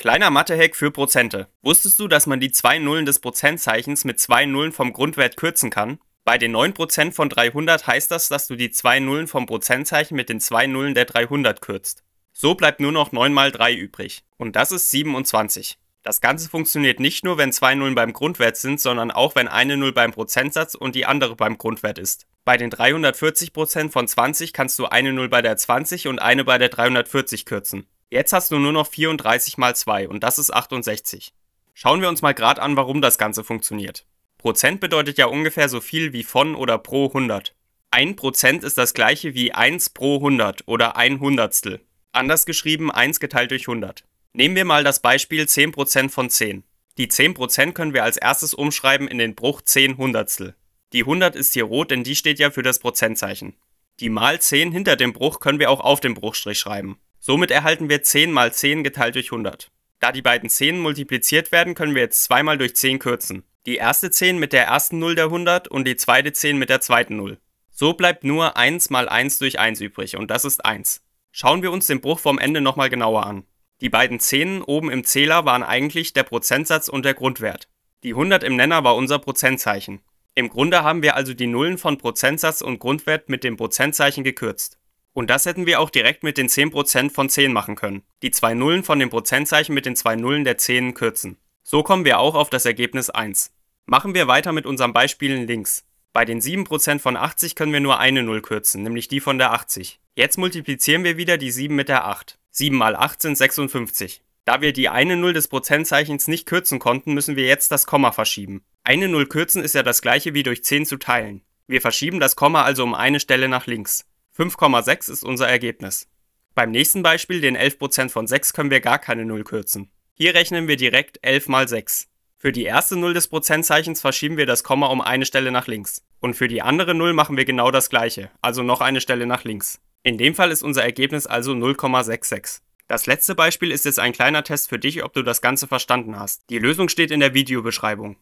Kleiner Mathe-Hack für Prozente. Wusstest du, dass man die zwei Nullen des Prozentzeichens mit zwei Nullen vom Grundwert kürzen kann? Bei den 9% von 300 heißt das, dass du die zwei Nullen vom Prozentzeichen mit den zwei Nullen der 300 kürzt. So bleibt nur noch 9 mal 3 übrig. Und das ist 27. Das Ganze funktioniert nicht nur, wenn zwei Nullen beim Grundwert sind, sondern auch, wenn eine Null beim Prozentsatz und die andere beim Grundwert ist. Bei den 340% von 20 kannst du eine Null bei der 20 und eine bei der 340 kürzen. Jetzt hast du nur noch 34 mal 2 und das ist 68. Schauen wir uns mal gerade an, warum das Ganze funktioniert. Prozent bedeutet ja ungefähr so viel wie von oder pro 100. 1% ist das gleiche wie 1 pro 100 oder 1 Hundertstel. Anders geschrieben 1 geteilt durch 100. Nehmen wir mal das Beispiel 10% von 10. Die 10% können wir als erstes umschreiben in den Bruch 10 Hundertstel. Die 100 ist hier rot, denn die steht ja für das Prozentzeichen. Die mal 10 hinter dem Bruch können wir auch auf dem Bruchstrich schreiben. Somit erhalten wir 10 mal 10 geteilt durch 100. Da die beiden 10 multipliziert werden, können wir jetzt zweimal durch 10 kürzen. Die erste 10 mit der ersten 0 der 100 und die zweite 10 mit der zweiten 0. So bleibt nur 1 mal 1 durch 1 übrig und das ist 1. Schauen wir uns den Bruch vom Ende nochmal genauer an. Die beiden 10 oben im Zähler waren eigentlich der Prozentsatz und der Grundwert. Die 100 im Nenner war unser Prozentzeichen. Im Grunde haben wir also die Nullen von Prozentsatz und Grundwert mit dem Prozentzeichen gekürzt. Und das hätten wir auch direkt mit den 10% von 10 machen können. Die zwei Nullen von dem Prozentzeichen mit den zwei Nullen der 10 kürzen. So kommen wir auch auf das Ergebnis 1. Machen wir weiter mit unseren Beispielen links. Bei den 7% von 80 können wir nur eine Null kürzen, nämlich die von der 80. Jetzt multiplizieren wir wieder die 7 mit der 8. 7 mal 8 sind 56. Da wir die eine Null des Prozentzeichens nicht kürzen konnten, müssen wir jetzt das Komma verschieben. Eine Null kürzen ist ja das gleiche wie durch 10 zu teilen. Wir verschieben das Komma also um eine Stelle nach links. 5,6 ist unser Ergebnis. Beim nächsten Beispiel, den 11% von 6, können wir gar keine 0 kürzen. Hier rechnen wir direkt 11 mal 6. Für die erste 0 des Prozentzeichens verschieben wir das Komma um eine Stelle nach links. Und für die andere 0 machen wir genau das gleiche, also noch eine Stelle nach links. In dem Fall ist unser Ergebnis also 0,66. Das letzte Beispiel ist jetzt ein kleiner Test für dich, ob du das Ganze verstanden hast. Die Lösung steht in der Videobeschreibung.